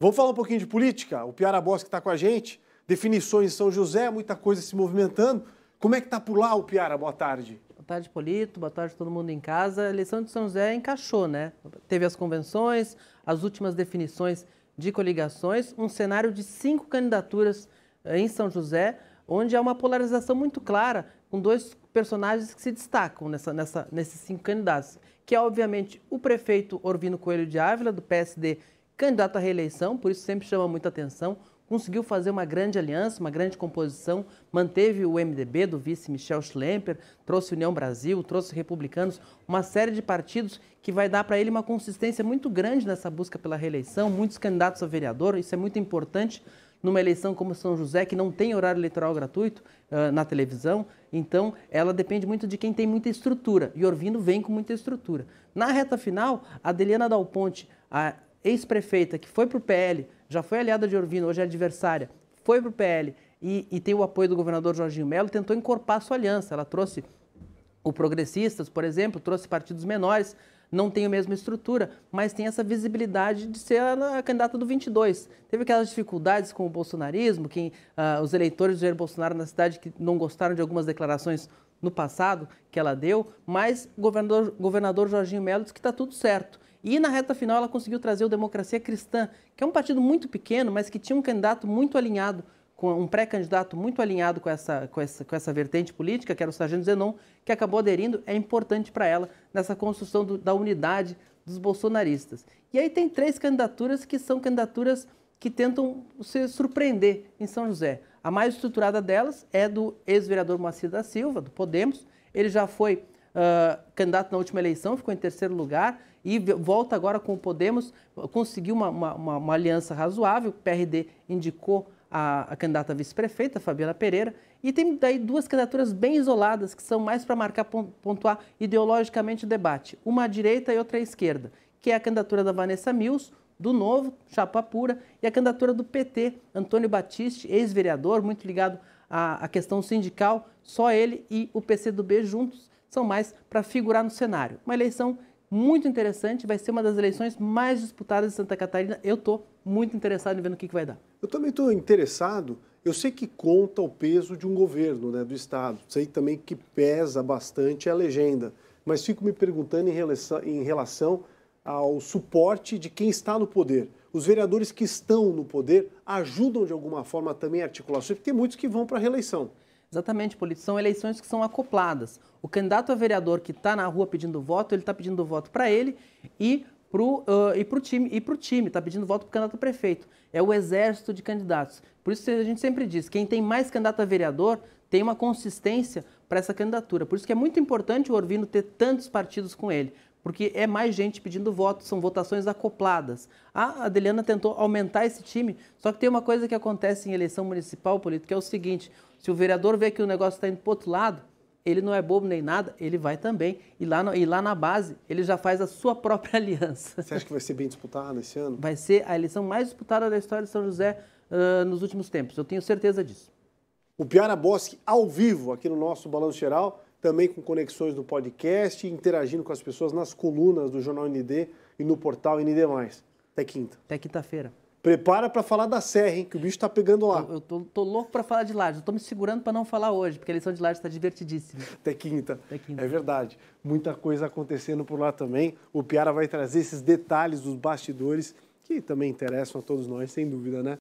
Vamos falar um pouquinho de política? O Piara Bosque está com a gente, definições em São José, muita coisa se movimentando. Como é que está por lá, o Piara? Boa tarde. Boa tarde, Polito. Boa tarde, todo mundo em casa. A eleição de São José encaixou, né? Teve as convenções, as últimas definições de coligações, um cenário de cinco candidaturas eh, em São José, onde há uma polarização muito clara, com dois personagens que se destacam nessa, nessa, nesses cinco candidatos, que é, obviamente, o prefeito Orvino Coelho de Ávila, do PSD Candidato à reeleição, por isso sempre chama muita atenção, conseguiu fazer uma grande aliança, uma grande composição, manteve o MDB do vice Michel Schlemper, trouxe União Brasil, trouxe Republicanos, uma série de partidos que vai dar para ele uma consistência muito grande nessa busca pela reeleição, muitos candidatos a vereador, isso é muito importante numa eleição como São José, que não tem horário eleitoral gratuito uh, na televisão, então ela depende muito de quem tem muita estrutura, e Orvino vem com muita estrutura. Na reta final, a Adeliana Dal Ponte, a ex-prefeita que foi para o PL, já foi aliada de Orvino, hoje é adversária, foi para o PL e, e, tem o apoio do governador Jorginho Melo, tentou encorpar sua aliança. Ela trouxe o Progressistas, por exemplo, trouxe partidos menores, não tem a mesma estrutura, mas tem essa visibilidade de ser a, candidata do 22. Teve aquelas dificuldades com o bolsonarismo, que uh, ah, os eleitores de Jair Bolsonaro na cidade que não gostaram de algumas declarações no passado que ela deu, mas o governador, governador Jorginho Melo disse que está tudo certo. E na reta final ela conseguiu trazer o Democracia Cristã, que é um partido muito pequeno, mas que tinha um candidato muito alinhado, com um pré-candidato muito alinhado com essa, com, essa, com essa vertente política, que era o Sargento Zenon, que acabou aderindo. É importante para ela nessa construção do, da unidade dos bolsonaristas. E aí tem três candidaturas que são candidaturas que tentam se surpreender em São José. A mais estruturada delas é do ex-vereador Moacir da Silva, do Podemos. Ele já foi uh, candidato na última eleição, ficou em terceiro lugar e volta agora com o Podemos, conseguiu uma, uma, uma aliança razoável, o PRD indicou a, a candidata vice-prefeita, Fabiana Pereira, e tem daí duas candidaturas bem isoladas, que são mais para marcar, pontuar ideologicamente o debate, uma à direita e outra à esquerda, que é a candidatura da Vanessa Mills, do Novo, chapa pura, e a candidatura do PT, Antônio Batiste, ex-vereador, muito ligado à, à, questão sindical, só ele e o PCdoB juntos são mais para figurar no cenário. Uma eleição muito interessante, vai ser uma das eleições mais disputadas de Santa Catarina. Eu estou muito interessado em ver no que, que vai dar. Eu também estou interessado. Eu sei que conta o peso de um governo, né, do Estado. Sei também que pesa bastante a legenda. Mas fico me perguntando em relação, em relação ao suporte de quem está no poder. Os vereadores que estão no poder ajudam de alguma forma também a articulação, porque tem muitos que vão para a reeleição. Exatamente, Polito. São eleições que são acopladas. O candidato a vereador que está na rua pedindo voto, ele está pedindo voto para ele e para o uh, time, e o time, está pedindo voto para o candidato a prefeito. É o exército de candidatos. Por isso a gente sempre diz, quem tem mais candidato a vereador tem uma consistência para essa candidatura. Por isso que é muito importante o Orvino ter tantos partidos com ele porque é mais gente pedindo voto, são votações acopladas. A Adeliana tentou aumentar esse time, só que tem uma coisa que acontece em eleição municipal, política que é o seguinte: se o vereador vê que o negócio está indo para outro lado, ele não é bobo nem nada, ele vai também. E lá, no, e lá na base, ele já faz a sua própria aliança. Você acha que vai ser bem disputada esse ano? Vai ser a eleição mais disputada da história de São José uh, nos últimos tempos, eu tenho certeza disso. O Piara Bosque, ao vivo, aqui no nosso Balanço Geral também com conexões no podcast, interagindo com as pessoas nas colunas do Jornal ND e no portal ND. Até quinta. Até quinta-feira. Prepara para falar da Serra, hein? Que o bicho tá pegando lá. Eu, eu tô, tô, louco para falar de Lages. Eu tô me segurando para não falar hoje, porque a lição de Lages está divertidíssima. Até quinta. Até quinta. É verdade. Muita coisa acontecendo por lá também. O Piara vai trazer esses detalhes dos bastidores que também interessam a todos nós, sem dúvida, né?